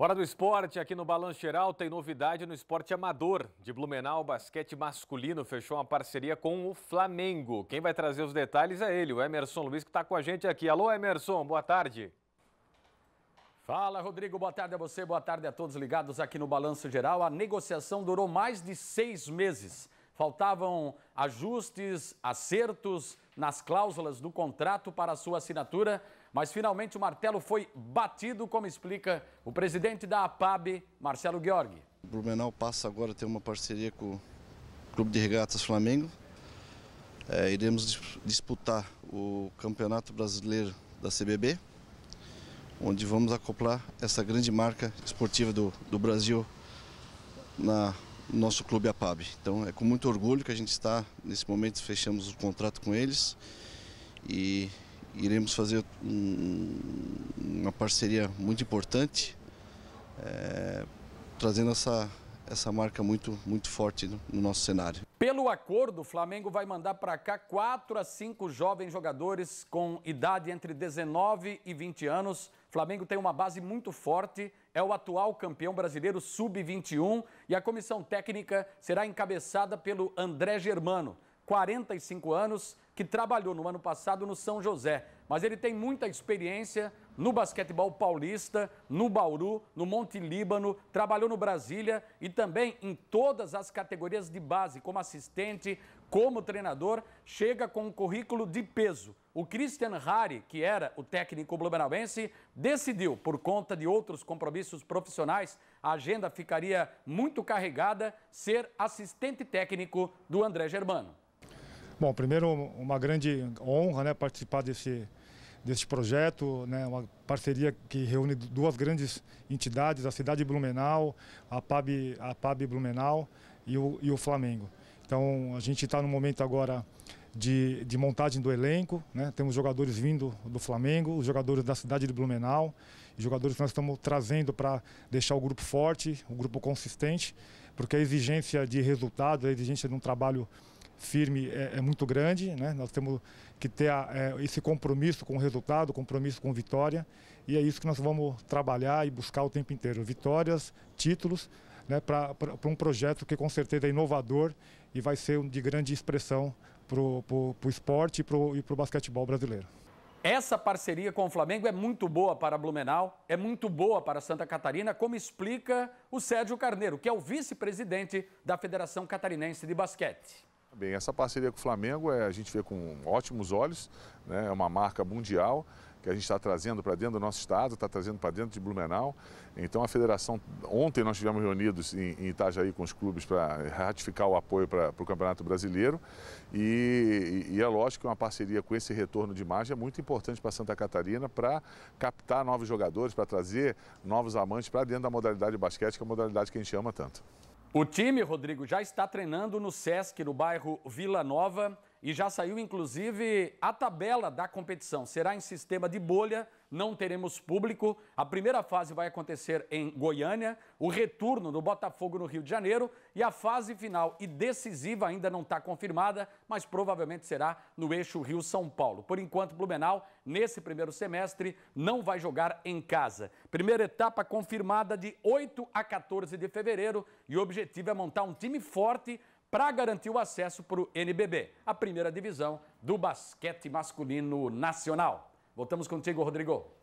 Hora do esporte, aqui no Balanço Geral, tem novidade no esporte amador. De Blumenau, o basquete masculino fechou uma parceria com o Flamengo. Quem vai trazer os detalhes é ele, o Emerson Luiz, que está com a gente aqui. Alô, Emerson, boa tarde. Fala, Rodrigo, boa tarde a você, boa tarde a todos ligados aqui no Balanço Geral. A negociação durou mais de seis meses. Faltavam ajustes, acertos nas cláusulas do contrato para a sua assinatura mas finalmente o martelo foi batido, como explica o presidente da APAB, Marcelo Gheorghe. O Blumenau passa agora a ter uma parceria com o Clube de Regatas Flamengo. É, iremos disputar o Campeonato Brasileiro da CBB, onde vamos acoplar essa grande marca esportiva do, do Brasil na no nosso clube APAB. Então é com muito orgulho que a gente está, nesse momento, fechamos o contrato com eles e iremos fazer um, uma parceria muito importante, é, trazendo essa, essa marca muito, muito forte no, no nosso cenário. Pelo acordo, o Flamengo vai mandar para cá 4 a 5 jovens jogadores com idade entre 19 e 20 anos. O Flamengo tem uma base muito forte, é o atual campeão brasileiro sub-21 e a comissão técnica será encabeçada pelo André Germano, 45 anos, que trabalhou no ano passado no São José, mas ele tem muita experiência no basquetebol paulista, no Bauru, no Monte Líbano, trabalhou no Brasília e também em todas as categorias de base, como assistente, como treinador, chega com um currículo de peso. O Christian Hari, que era o técnico blumenauense, decidiu, por conta de outros compromissos profissionais, a agenda ficaria muito carregada, ser assistente técnico do André Germano. Bom, primeiro uma grande honra né, participar desse, desse projeto, né, uma parceria que reúne duas grandes entidades, a cidade de Blumenau, a PAB, a PAB Blumenau e o, e o Flamengo. Então a gente está no momento agora de, de montagem do elenco, né? temos jogadores vindo do Flamengo, os jogadores da cidade de Blumenau, jogadores que nós estamos trazendo para deixar o grupo forte, o grupo consistente, porque a exigência de resultado, a exigência de um trabalho firme é, é muito grande, né? nós temos que ter a, é, esse compromisso com o resultado, compromisso com vitória, e é isso que nós vamos trabalhar e buscar o tempo inteiro, vitórias, títulos, né, para um projeto que com certeza é inovador e vai ser de grande expressão para o esporte e para o basquetebol brasileiro. Essa parceria com o Flamengo é muito boa para Blumenau, é muito boa para Santa Catarina, como explica o Sérgio Carneiro, que é o vice-presidente da Federação Catarinense de Basquete. Bem, essa parceria com o Flamengo é, a gente vê com ótimos olhos, né? é uma marca mundial que a gente está trazendo para dentro do nosso estado, está trazendo para dentro de Blumenau. Então a federação, ontem nós estivemos reunidos em, em Itajaí com os clubes para ratificar o apoio para o Campeonato Brasileiro e, e, é lógico que uma parceria com esse retorno de imagem é muito importante para Santa Catarina para captar novos jogadores, para trazer novos amantes para dentro da modalidade de basquete, que é a modalidade que a gente ama tanto. O time, Rodrigo, já está treinando no Sesc, no bairro Vila Nova, e já saiu inclusive a tabela da competição. Será em sistema de bolha não teremos público. A primeira fase vai acontecer em Goiânia, o retorno do Botafogo no Rio de Janeiro e a fase final e decisiva ainda não está confirmada, mas provavelmente será no eixo Rio-São Paulo. Por enquanto, Blumenau, nesse primeiro semestre, não vai jogar em casa. Primeira etapa confirmada de 8 a 14 de fevereiro e o objetivo é montar um time forte para garantir o acesso para o NBB, a primeira divisão do basquete masculino nacional. Voltamos contigo, Rodrigo.